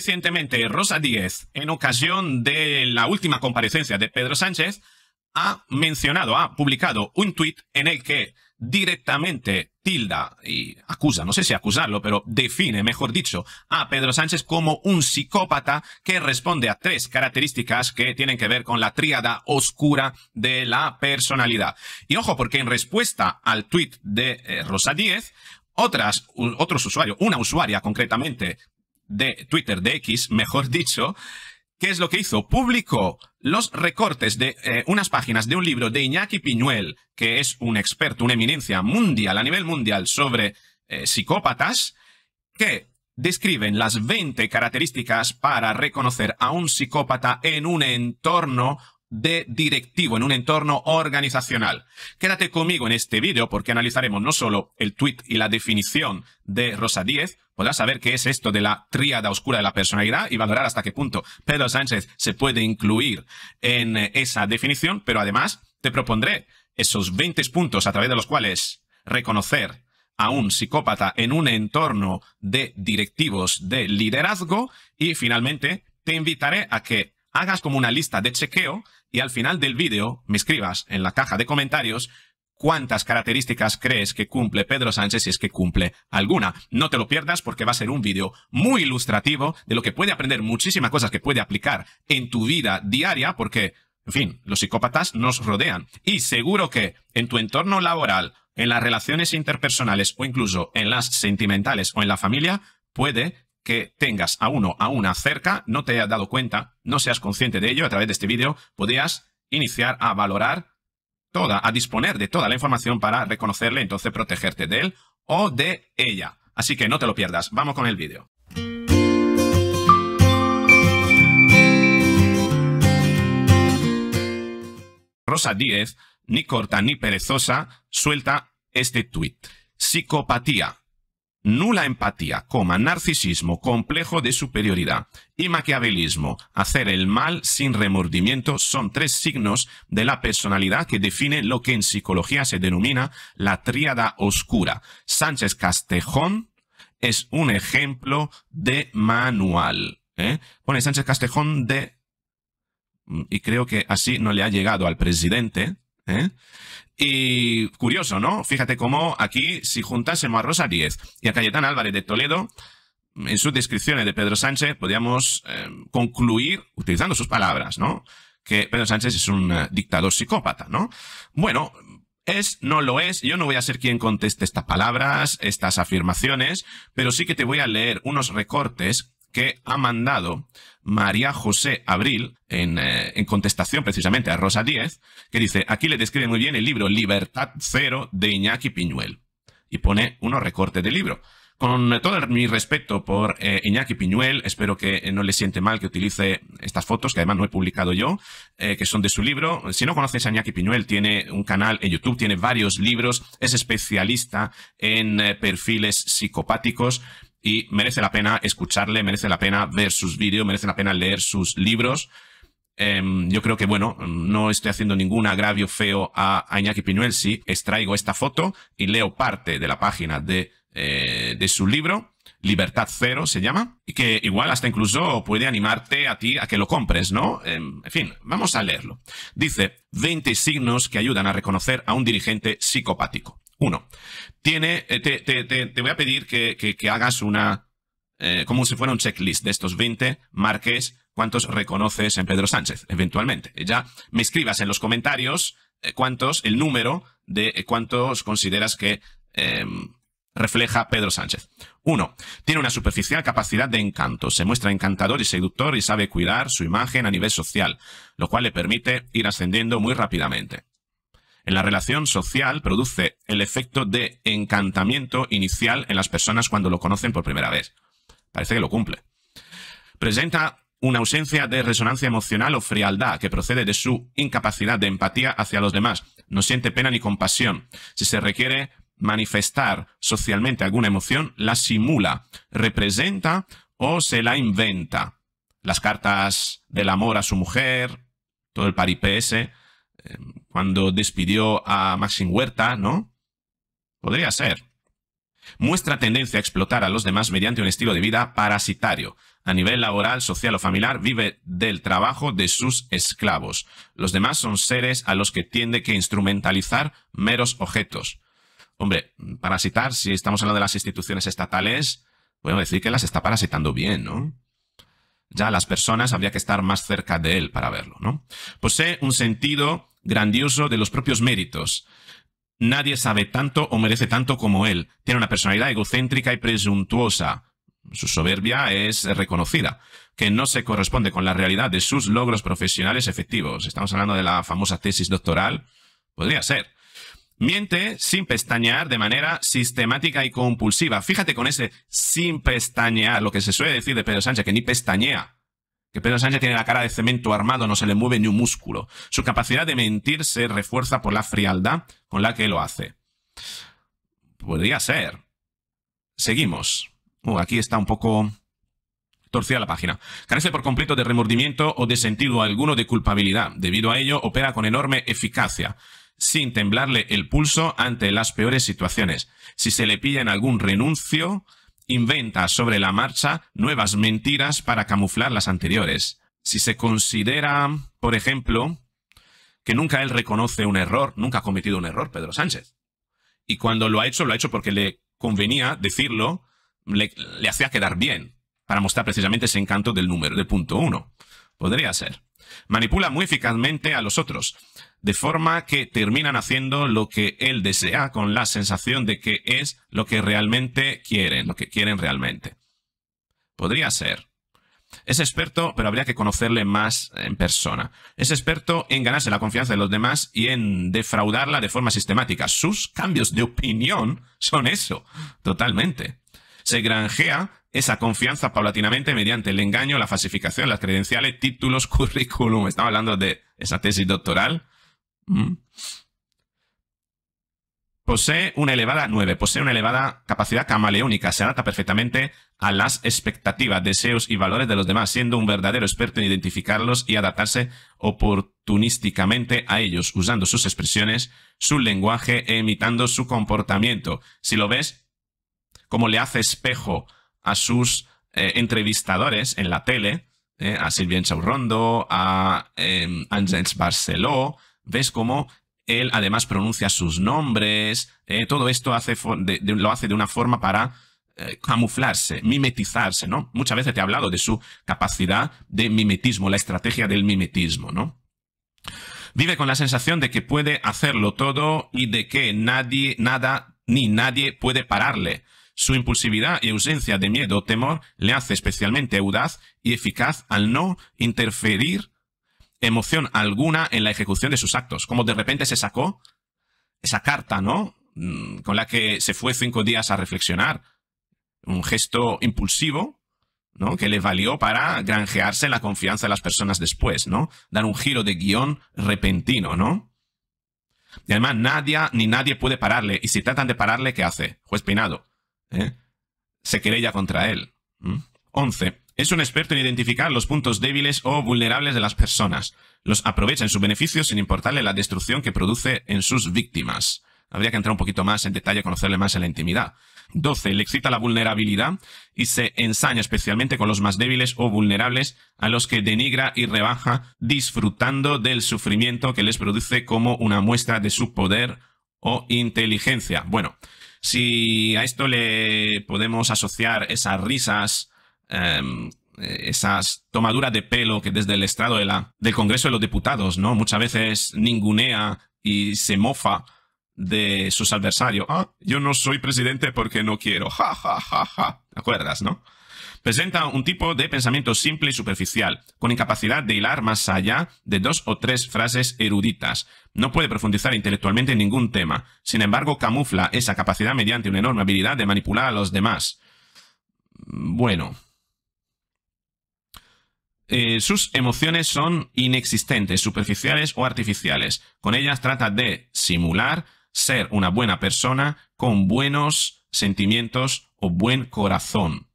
Recientemente, Rosa Díez, en ocasión de la última comparecencia de Pedro Sánchez, ha mencionado, ha publicado un tuit en el que directamente tilda y acusa, no sé si acusarlo, pero define, mejor dicho, a Pedro Sánchez como un psicópata que responde a tres características que tienen que ver con la tríada oscura de la personalidad. Y ojo, porque en respuesta al tuit de eh, Rosa Díez, otras, otros usuarios, una usuaria concretamente de Twitter, de X, mejor dicho, ¿qué es lo que hizo? Publicó los recortes de eh, unas páginas de un libro de Iñaki Piñuel, que es un experto, una eminencia mundial, a nivel mundial, sobre eh, psicópatas, que describen las 20 características para reconocer a un psicópata en un entorno de directivo en un entorno organizacional. Quédate conmigo en este vídeo porque analizaremos no solo el tweet y la definición de Rosa Díez, podrás saber qué es esto de la tríada oscura de la personalidad y valorar hasta qué punto Pedro Sánchez se puede incluir en esa definición, pero además te propondré esos 20 puntos a través de los cuales reconocer a un psicópata en un entorno de directivos de liderazgo y finalmente te invitaré a que hagas como una lista de chequeo y al final del vídeo me escribas en la caja de comentarios cuántas características crees que cumple Pedro Sánchez si es que cumple alguna. No te lo pierdas porque va a ser un vídeo muy ilustrativo de lo que puede aprender muchísimas cosas que puede aplicar en tu vida diaria porque, en fin, los psicópatas nos rodean. Y seguro que en tu entorno laboral, en las relaciones interpersonales o incluso en las sentimentales o en la familia, puede que tengas a uno a una cerca, no te hayas dado cuenta, no seas consciente de ello, a través de este vídeo podrías iniciar a valorar toda, a disponer de toda la información para reconocerle, entonces protegerte de él o de ella. Así que no te lo pierdas, vamos con el vídeo. Rosa Díez, ni corta ni perezosa, suelta este tuit. Psicopatía nula empatía, coma, narcisismo, complejo de superioridad y maquiavelismo, hacer el mal sin remordimiento, son tres signos de la personalidad que define lo que en psicología se denomina la tríada oscura. Sánchez Castejón es un ejemplo de manual. ¿eh? Pone Sánchez Castejón de... Y creo que así no le ha llegado al presidente ¿eh? Y curioso, ¿no? Fíjate cómo aquí, si juntásemos a Rosa Díez y a Cayetán Álvarez de Toledo, en sus descripciones de Pedro Sánchez, podríamos eh, concluir, utilizando sus palabras, ¿no? Que Pedro Sánchez es un eh, dictador psicópata, ¿no? Bueno, es, no lo es. Yo no voy a ser quien conteste estas palabras, estas afirmaciones, pero sí que te voy a leer unos recortes que ha mandado María José Abril eh, en, contestación precisamente a Rosa Díez, que dice, aquí le describe muy bien el libro Libertad Cero de Iñaki Piñuel. Y pone unos recortes del libro. Con todo mi respeto por eh, Iñaki Piñuel, espero que eh, no le siente mal que utilice estas fotos, que además no he publicado yo, eh, que son de su libro. Si no conoces a Iñaki Piñuel, tiene un canal en YouTube, tiene varios libros, es especialista en perfiles psicopáticos y merece la pena escucharle, merece la pena ver sus vídeos, merece la pena leer sus libros. Em, yo creo que, bueno, no estoy haciendo ningún agravio feo a, a Iñaki Piñuel si extraigo esta foto y leo parte de la página de eh, de su libro. Libertad Cero se llama, y que igual hasta incluso puede animarte a ti a que lo compres, ¿no? Em, en fin, vamos a leerlo. Dice, 20 signos que ayudan a reconocer a un dirigente psicopático. Uno, tiene, eh, te, te, te, voy a pedir que, que, que hagas una, eh, como si fuera un checklist de estos 20, marques cuántos reconoces en Pedro Sánchez, eventualmente. Ya me escribas en los comentarios cuántos, el número de cuántos consideras que em, refleja Pedro Sánchez. 1. Tiene una superficial capacidad de encanto, se muestra encantador y seductor y sabe cuidar su imagen a nivel social, lo cual le permite ir ascendiendo muy rápidamente. En la relación social produce el efecto de encantamiento inicial en las personas cuando lo conocen por primera vez. Parece que lo cumple. Presenta una ausencia de resonancia emocional o frialdad que procede de su incapacidad de empatía hacia los demás. No siente pena ni compasión. Si se requiere, manifestar socialmente alguna emoción, la simula, representa o se la inventa. Las cartas del amor a su mujer, todo el paripé ese, eh, cuando despidió a Maxim Huerta, ¿no? Podría ser. Muestra tendencia a explotar a los demás mediante un estilo de vida parasitario. A nivel laboral, social o familiar, vive del trabajo de sus esclavos. Los demás son seres a los que tiende que instrumentalizar meros objetos. Hombre, parasitar, si estamos hablando de las instituciones estatales, podemos decir que las está parasitando bien, ¿no? Ya las personas habría que estar más cerca de él para verlo, ¿no? Posee un sentido grandioso de los propios méritos. Nadie sabe tanto o merece tanto como él. Tiene una personalidad egocéntrica y presuntuosa. Su soberbia es reconocida, que no se corresponde con la realidad de sus logros profesionales efectivos. Estamos hablando de la famosa tesis doctoral. Podría ser. Miente sin pestañear de manera sistemática y compulsiva. Fíjate con ese sin pestañear, lo que se suele decir de Pedro Sánchez, que ni pestañea. Que Pedro Sánchez tiene la cara de cemento armado, no se le mueve ni un músculo. Su capacidad de mentir se refuerza por la frialdad con la que lo hace. Podría ser. Seguimos. Uh, aquí está un poco torcida la página. Carece por completo de remordimiento o de sentido alguno de culpabilidad. Debido a ello, opera con enorme eficacia sin temblarle el pulso ante las peores situaciones. Si se le pilla en algún renuncio, inventa sobre la marcha nuevas mentiras para camuflar las anteriores. Si se considera, por ejemplo, que nunca él reconoce un error, nunca ha cometido un error Pedro Sánchez. Y cuando lo ha hecho, lo ha hecho porque le convenía decirlo, le, hacía quedar bien, para mostrar precisamente ese encanto del número, del punto uno. Podría ser manipula muy eficazmente a los otros, de forma que terminan haciendo lo que él desea con la sensación de que es lo que realmente quieren, lo que quieren realmente. Podría ser. Es experto, pero habría que conocerle más en persona. Es experto en ganarse la confianza de los demás y en defraudarla de forma sistemática. Sus cambios de opinión son eso, totalmente. Se granjea esa confianza paulatinamente mediante el engaño, la falsificación, las credenciales, títulos, currículum. Estaba hablando de esa tesis doctoral. Mm. Posee una elevada 9, posee una elevada capacidad camaleónica, se adapta perfectamente a las expectativas, deseos y valores de los demás, siendo un verdadero experto en identificarlos y adaptarse oportunísticamente a ellos, usando sus expresiones, su lenguaje e imitando su comportamiento. Si lo ves, como le hace espejo a sus eh, entrevistadores en la tele, eh, a Silvien Chaurrondo, a eh, Barceló, ves cómo él además pronuncia sus nombres, eh, todo esto lo hace de una forma para camuflarse, mimetizarse, ¿no? Muchas veces te he hablado de su capacidad de mimetismo, la estrategia del mimetismo, ¿no? Vive con la sensación de que puede hacerlo todo y de que nadie, nada, ni nadie puede pararle. Su impulsividad y ausencia de miedo o temor le hace especialmente audaz y eficaz al no interferir emoción alguna en la ejecución de sus actos. Como de repente se sacó esa carta, ¿no? Mm, con la que se fue cinco días a reflexionar. Un gesto impulsivo, ¿no? Que le valió para granjearse la confianza de las personas después, ¿no? Dar un giro de guión repentino, ¿no? Y además, nadie ni nadie puede pararle. Y si tratan de pararle, ¿qué hace? Juez peinado. ¿eh? se querella contra él. 11. Es un experto en identificar los puntos débiles o vulnerables de las personas. Los aprovecha en su beneficio sin importarle la destrucción que produce en sus víctimas. Habría que entrar un poquito más en detalle, conocerle más en la intimidad. 12. Le excita la vulnerabilidad y se ensaña especialmente con los más débiles o vulnerables a los que denigra y rebaja disfrutando del sufrimiento que les produce como una muestra de su poder o inteligencia. Bueno, si a esto le podemos asociar esas risas, em, esas tomaduras de pelo que desde el estrado del Congreso de los Diputados, ¿no? Muchas veces ningunea y se mofa de sus adversarios. Ah, yo no soy presidente porque no quiero. Ja, ja, ja, ja. ¿Te acuerdas, no? Presenta un tipo de pensamiento simple y superficial, con incapacidad de hilar más allá de dos o tres frases eruditas. No puede profundizar intelectualmente en ningún tema. Sin embargo, camufla esa capacidad mediante una enorme habilidad de manipular a los demás. Bueno. Eh, sus emociones son inexistentes, superficiales o artificiales. Con ellas trata de simular ser una buena persona con buenos sentimientos o buen corazón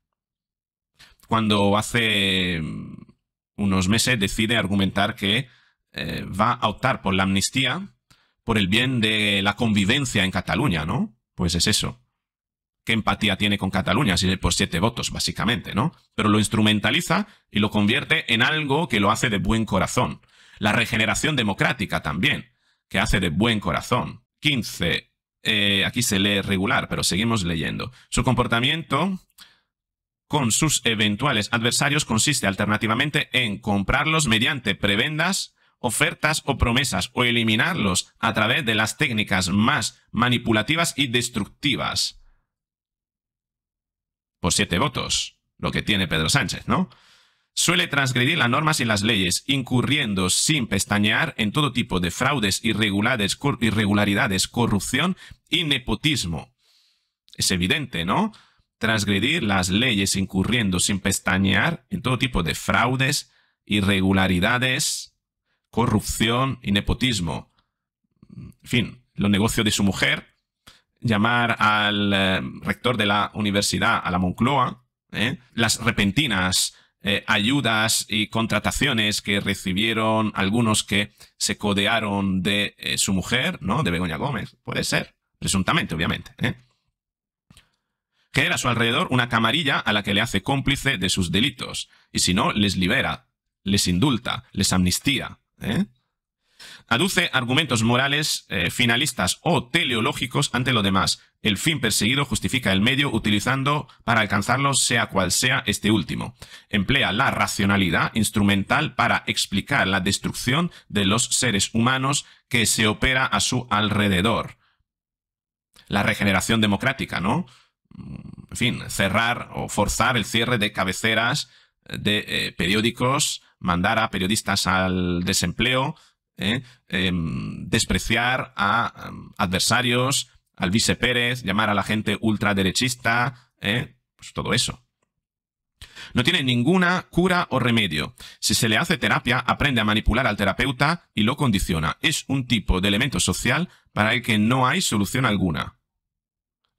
cuando hace mm, unos meses decide argumentar que eh, va a optar por la amnistía por el bien de la convivencia en Cataluña, ¿no? Pues es eso. ¿Qué empatía tiene con Cataluña? Si es por siete votos, básicamente, ¿no? Pero lo instrumentaliza y lo convierte en algo que lo hace de buen corazón. La regeneración democrática también, que hace de buen corazón. 15. Eh, aquí se lee regular, pero seguimos leyendo. Su comportamiento con sus eventuales adversarios consiste alternativamente en comprarlos mediante prebendas, ofertas o promesas o eliminarlos a través de las técnicas más manipulativas y destructivas. Por siete votos, lo que tiene Pedro Sánchez, ¿no? Suele transgredir las normas y las leyes, incurriendo sin pestañear en todo tipo de fraudes, irregularidades, corrupción y nepotismo. Es evidente, ¿no? transgredir las leyes incurriendo sin pestañear en todo tipo de fraudes, irregularidades, corrupción y nepotismo. En fin, los negocios de su mujer, llamar al eh, rector de la universidad a la Moncloa, ¿eh? las repentinas eh, ayudas y contrataciones que recibieron algunos que se codearon de su mujer, ¿no? De Begoña Gómez, puede ser, presuntamente, obviamente. ¿eh? que a su alrededor una camarilla a la que le hace cómplice de sus delitos, y si no, les libera, les indulta, les amnistía. ¿eh? Aduce argumentos morales, eh, finalistas o teleológicos ante lo demás. El fin perseguido justifica el medio utilizando para alcanzarlo sea cual sea este último. Emplea la racionalidad instrumental para explicar la destrucción de los seres humanos que se opera a su alrededor. La regeneración democrática, ¿no? en fin, cerrar o forzar el cierre de cabeceras eh, de eh, periódicos, mandar a periodistas al desempleo, ¿eh? em, despreciar a em, adversarios, al vice Pérez, llamar a la gente ultraderechista, pues todo eso. No tiene ninguna cura o remedio. Si se le hace terapia, aprende a manipular al terapeuta y lo condiciona. Es un tipo de elemento social para el que no hay solución alguna.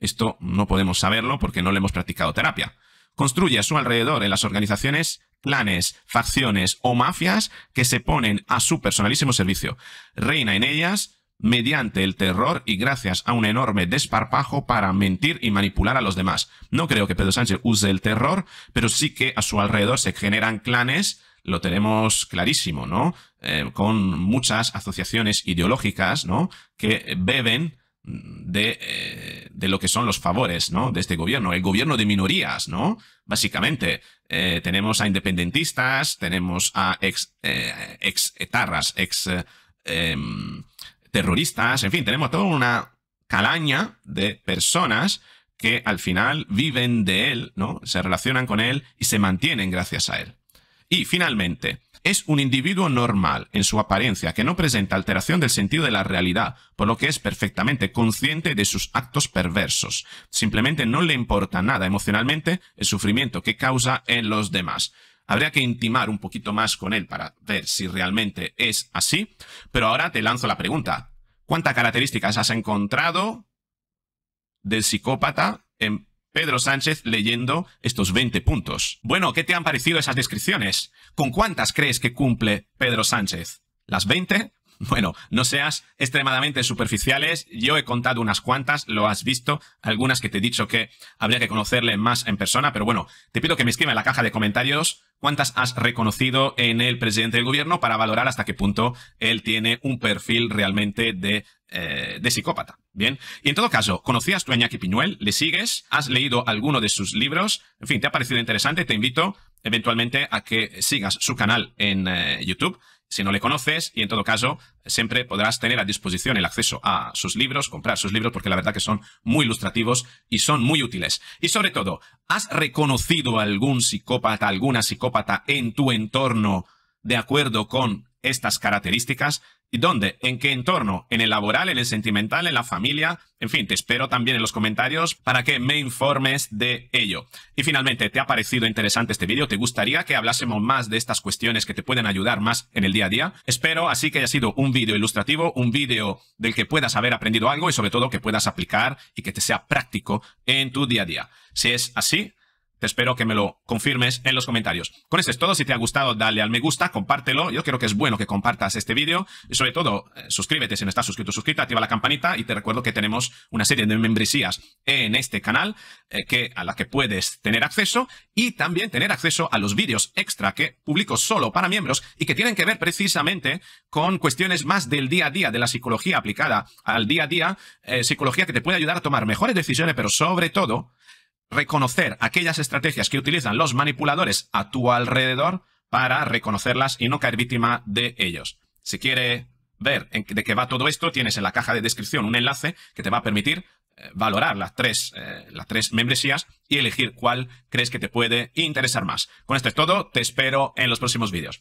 Esto no podemos saberlo porque no le hemos practicado terapia. Construye a su alrededor en las organizaciones clanes, facciones o mafias que se ponen a su personalísimo servicio. Reina en ellas mediante el terror y gracias a un enorme desparpajo para mentir y manipular a los demás. No creo que Pedro Sánchez use el terror, pero sí que a su alrededor se generan clanes, lo tenemos clarísimo, ¿no? Eh, con muchas asociaciones ideológicas, ¿no? Que beben eh, de, lo que son los favores ¿no? de este gobierno, el gobierno de minorías, ¿no? Básicamente, eh, tenemos a independentistas, tenemos a ex, eh, ex etarras, ex em, terroristas, en fin, tenemos toda una calaña de personas que al final viven de él, ¿no? Se relacionan con él y se mantienen gracias a él. Y finalmente, es un individuo normal en su apariencia que no presenta alteración del sentido de la realidad, por lo que es perfectamente consciente de sus actos perversos. Simplemente no le importa nada emocionalmente el sufrimiento que causa en los demás. Habría que intimar un poquito más con él para ver si realmente es así. Pero ahora te lanzo la pregunta. ¿Cuántas características has encontrado del psicópata en Pedro Sánchez leyendo estos 20 puntos. Bueno, ¿qué te han parecido esas descripciones? ¿Con cuántas crees que cumple Pedro Sánchez? ¿Las 20? Bueno, no seas extremadamente superficiales, yo he contado unas cuantas, lo has visto, algunas que te he dicho que habría que conocerle más en persona, pero bueno, te pido que me escriba en la caja de comentarios cuántas has reconocido en el presidente del gobierno para valorar hasta qué punto él tiene un perfil realmente de, eh, de psicópata. Bien. Y en todo caso, ¿conocías tú a Iñaki Piñuel? ¿Le sigues? ¿Has leído alguno de sus libros? En fin, ¿te ha parecido interesante? Te invito eventualmente a que sigas su canal en eh, YouTube si no le conoces y en todo caso siempre podrás tener a disposición el acceso a sus libros, comprar sus libros porque la verdad que son muy ilustrativos y son muy útiles. Y sobre todo, ¿has reconocido algún psicópata, alguna psicópata en tu entorno de acuerdo con estas características? ¿Y dónde? ¿En qué entorno? ¿En el laboral? ¿En el sentimental? ¿En la familia? En fin, te espero también en los comentarios para que me informes de ello. Y finalmente, ¿te ha parecido interesante este vídeo? ¿Te gustaría que hablásemos más de estas cuestiones que te pueden ayudar más en el día a día? Espero así que haya sido un vídeo ilustrativo, un vídeo del que puedas haber aprendido algo y sobre todo que puedas aplicar y que te sea práctico en tu día a día. Si es así, te Espero que me lo confirmes en los comentarios. Con esto es todo. Si te ha gustado, dale al me gusta, compártelo. Yo creo que es bueno que compartas este vídeo. Y sobre todo, eh, suscríbete si no estás suscrito, suscrita, activa la campanita. Y te recuerdo que tenemos una serie de membresías en este canal eh, que, a la que puedes tener acceso. Y también tener acceso a los vídeos extra que publico solo para miembros y que tienen que ver precisamente con cuestiones más del día a día, de la psicología aplicada al día a día. Eh, psicología que te puede ayudar a tomar mejores decisiones, pero sobre todo reconocer aquellas estrategias que utilizan los manipuladores a tu alrededor para reconocerlas y no caer víctima de ellos. Si quiere ver de qué va todo esto, tienes en la caja de descripción un enlace que te va a permitir eh, valorar las tres, eh, las tres membresías y elegir cuál crees que te puede interesar más. Con esto es todo, te espero en los próximos vídeos.